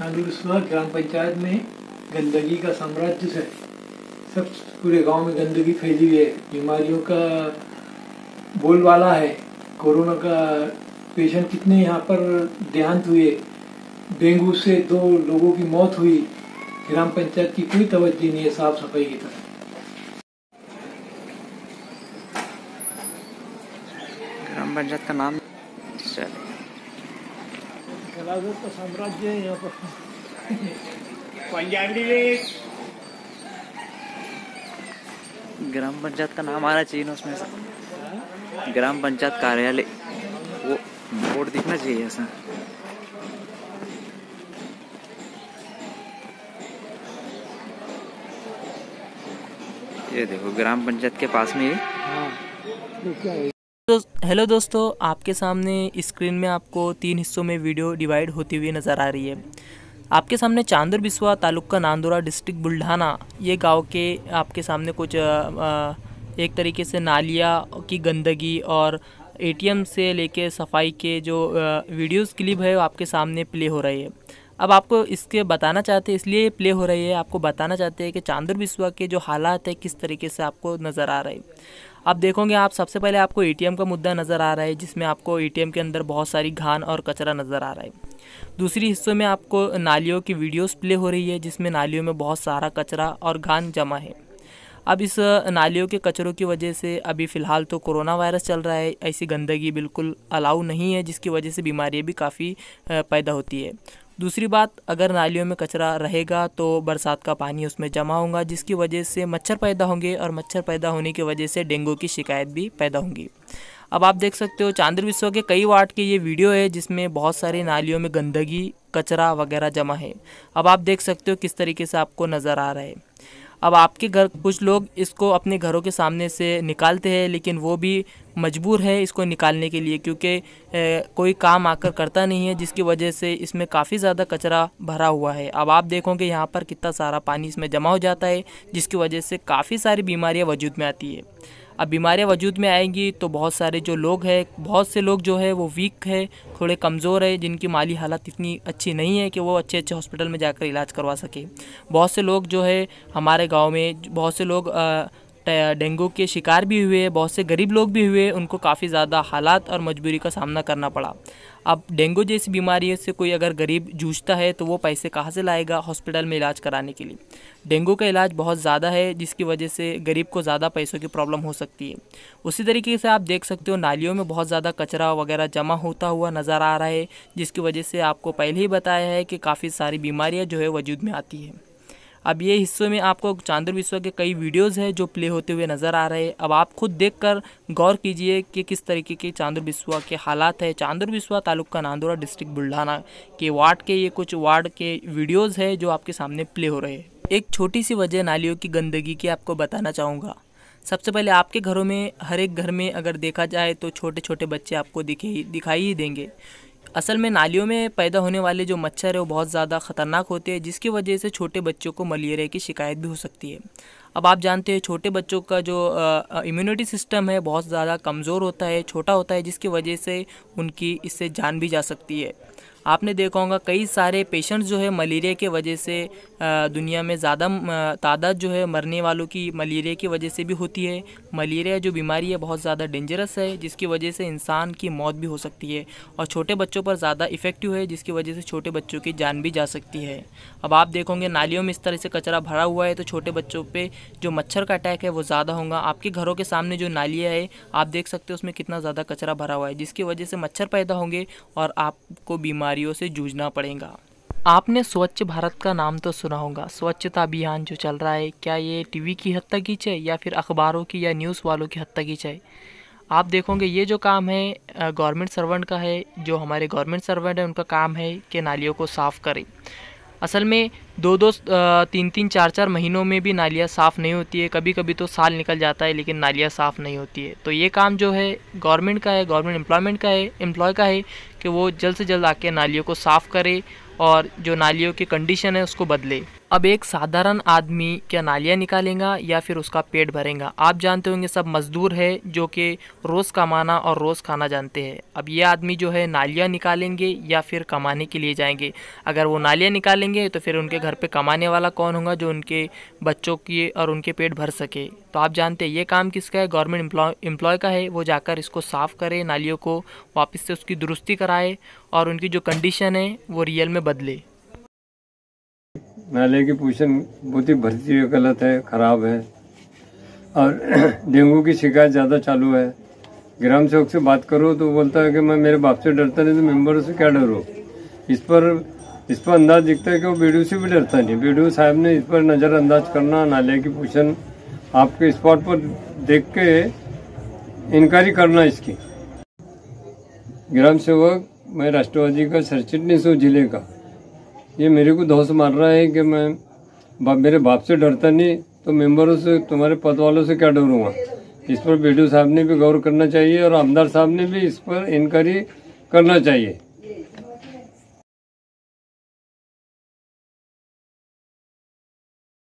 नांगलुस्वा ग्राम पंचायत में गंदगी का साम्राज्य है सब पूरे गांव में गंदगी फैली हुई है बीमारियों का बोलबाला है कोरोना का पेशेंट कितने यहाँ पर देहांत हुए डेंगू से दो लोगों की मौत हुई ग्राम पंचायत की कोई तवज्जो नहीं है साफ सफाई की तरफ ग्राम पंचायत का नाम चले कलागुर का साम्राज्य है यहाँ पर पंजाबी ग्राम पंचायत का नाम आना चाहिए ना उसमें ग्राम पंचायत कार्यालय वो बोर्ड दिखना चाहिए ऐसा ये देखो ग्राम पंचायत के पास में ही हाँ। तो हेलो दोस्तों आपके सामने स्क्रीन में आपको तीन हिस्सों में वीडियो डिवाइड होती हुई नज़र आ रही है आपके सामने चांदर बिस्वा तालुक का नांदोरा डिस्ट्रिक्ट बुल्ढाना ये गांव के आपके सामने कुछ एक तरीके से नालिया की गंदगी और एटीएम से लेके सफाई के जो वीडियोस क्लिप है वो आपके सामने प्ले हो रही है अब आपको इसके बताना चाहते हैं इसलिए प्ले हो रही है आपको बताना चाहते हैं कि चांदर बिस्वा के जो हालात है किस तरीके से आपको नज़र आ रहे हैं आप देखोगे आप सबसे पहले आपको ए का मुद्दा नज़र आ रहा है जिसमें आपको ए के अंदर बहुत सारी घान और कचरा नज़र आ रहा है दूसरी हिस्सों में आपको नालियों की वीडियोस प्ले हो रही है जिसमें नालियों में बहुत सारा कचरा और घान जमा है अब इस नालियों के कचरों की वजह से अभी फ़िलहाल तो कोरोना वायरस चल रहा है ऐसी गंदगी बिल्कुल अलाउ नहीं है जिसकी वजह से बीमारियाँ भी काफ़ी पैदा होती है दूसरी बात अगर नालियों में कचरा रहेगा तो बरसात का पानी उसमें जमा होगा जिसकी वजह से मच्छर पैदा होंगे और मच्छर पैदा होने की वजह से डेंगू की शिकायत भी पैदा होंगी अब आप देख सकते हो चांद्र विश्व के कई वार्ड के ये वीडियो है जिसमें बहुत सारे नालियों में गंदगी कचरा वगैरह जमा है अब आप देख सकते हो किस तरीके से आपको नज़र आ रहा है अब आपके घर कुछ लोग इसको अपने घरों के सामने से निकालते हैं लेकिन वो भी मजबूर है इसको निकालने के लिए क्योंकि कोई काम आकर करता नहीं है जिसकी वजह से इसमें काफ़ी ज़्यादा कचरा भरा हुआ है अब आप देखोगे यहाँ पर कितना सारा पानी इसमें जमा हो जाता है जिसकी वजह से काफ़ी सारी बीमारियाँ वजूद में आती है अब बीमारियाँ वजूद में आएंगी तो बहुत सारे जो लोग हैं बहुत से लोग जो है वो वीक है थोड़े कमज़ोर है जिनकी माली हालत इतनी अच्छी नहीं है कि वो अच्छे अच्छे हॉस्पिटल में जाकर इलाज करवा सके बहुत से लोग जो है हमारे गाँव में बहुत से लोग आ, डेंगू uh, के शिकार भी हुए बहुत से गरीब लोग भी हुए उनको काफ़ी ज़्यादा हालात और मजबूरी का सामना करना पड़ा अब डेंगू जैसी बीमारी से कोई अगर गरीब जूझता है तो वो पैसे कहाँ से लाएगा हॉस्पिटल में इलाज कराने के लिए डेंगू का इलाज बहुत ज़्यादा है जिसकी वजह से गरीब को ज़्यादा पैसों की प्रॉब्लम हो सकती है उसी तरीके से आप देख सकते हो नालियों में बहुत ज़्यादा कचरा वगैरह जमा होता हुआ नज़र आ रहा है जिसकी वजह से आपको पहले ही बताया है कि काफ़ी सारी बीमारियाँ जो है वजूद में आती है अब ये हिस्सों में आपको चांदर विश्व के कई वीडियोज़ हैं जो प्ले होते हुए नज़र आ रहे हैं अब आप खुद देख कर गौर कीजिए कि किस तरीके के चांदर विश्व के हालात है चांदर तालुक तालुका नांदोरा डिस्ट्रिक्ट बुल्ढाना के वार्ड के ये कुछ वार्ड के वीडियोज़ है जो आपके सामने प्ले हो रहे हैं एक छोटी सी वजह नालियों की गंदगी की आपको बताना चाहूँगा सबसे पहले आपके घरों में हर एक घर में अगर देखा जाए तो छोटे छोटे बच्चे आपको दिखे दिखाई ही देंगे असल में नालियों में पैदा होने वाले जो मच्छर है वो बहुत ज़्यादा ख़तरनाक होते हैं जिसकी वजह से छोटे बच्चों को मलेरिया की शिकायत भी हो सकती है अब आप जानते हैं छोटे बच्चों का जो इम्यूनिटी सिस्टम है बहुत ज़्यादा कमज़ोर होता है छोटा होता है जिसकी वजह से उनकी इससे जान भी जा सकती है आपने देखा होगा कई सारे पेशेंट्स जो है मलेरिया के वजह से दुनिया में ज़्यादा तादाद जो है मरने वालों की मलेरिया की वजह से भी होती है मलेरिया जो बीमारी है बहुत ज़्यादा डेंजरस है जिसकी वजह से इंसान की मौत भी हो सकती है और छोटे बच्चों पर ज़्यादा इफ़ेक्टिव है जिसकी वजह से छोटे बच्चों की जान भी जा सकती है अब आप देखोगे नालियों में इस तरह से कचरा भरा हुआ है तो छोटे बच्चों पर जो मच्छर का अटैक है वो ज़्यादा होगा आपके घरों के सामने जो नालियाँ है आप देख सकते हो उसमें कितना ज़्यादा कचरा भरा हुआ है जिसकी वजह से मच्छर पैदा होंगे और आपको बीमारी बीमारियों से जूझना पड़ेगा आपने स्वच्छ भारत का नाम तो सुना होगा स्वच्छता अभियान जो चल रहा है क्या ये टीवी की हद तक ही चाहे या फिर अखबारों की या न्यूज़ वालों की हद तक ही चाहे आप देखोगे ये जो काम है गवर्नमेंट सर्वेंट का है जो हमारे गवर्नमेंट सर्वेंट है उनका काम है कि नालियों को साफ़ करें असल में दो दो तीन तीन चार चार महीनों में भी नालियाँ साफ़ नहीं होती है कभी कभी तो साल निकल जाता है लेकिन नालियाँ साफ़ नहीं होती है तो ये काम जो है गवर्नमेंट का है गवर्नमेंट एम्प्लॉयमेंट का है एम्प्लॉय का है कि वो जल्द से जल्द आके नालियों को साफ़ करे और जो नालियों की कंडीशन है उसको बदले अब एक साधारण आदमी क्या नालियाँ निकालेगा या फिर उसका पेट भरेगा आप जानते होंगे सब मजदूर है जो कि रोज़ कमाना और रोज़ खाना जानते हैं अब ये आदमी जो है नालियाँ निकालेंगे या फिर कमाने के लिए जाएंगे अगर वो नालियाँ निकालेंगे तो फिर उनके घर पे कमाने वाला कौन होगा जो उनके बच्चों की और उनके पेट भर सके तो आप जानते हैं ये काम किसका है गवर्नमेंट एम्प्लॉय का है वो जाकर इसको साफ़ करे नालियों को वापस से उसकी दुरुस्ती कराए और उनकी जो कंडीशन है वो रियल में बदले नाले की पोषण बहुत ही भरती है गलत है ख़राब है और डेंगू की शिकायत ज़्यादा चालू है ग्राम सेवक से बात करो तो बोलता है कि मैं मेरे बाप से डरता नहीं तो मेम्बरों से क्या डरो इस पर इस पर अंदाज दिखता है कि वो बीडीओ से भी डरता नहीं बीडीओ साहब ने इस पर नज़रअंदाज करना नाले की पोषण आपके स्पॉट पर देख के इंक्वायरी करना इसकी ग्राम सेवक मैं राष्ट्रवादी का सरचिटनीस हूँ जिले का ये मेरे को धौस मार रहा है कि मैं बा, मेरे बाप से डरता नहीं तो मेंबरों से तुम्हारे पद वालों से क्या डरूंगा इस पर बी साहब ने भी गौर करना चाहिए और आमदार साहब ने भी इस पर इंक्वायरी करना चाहिए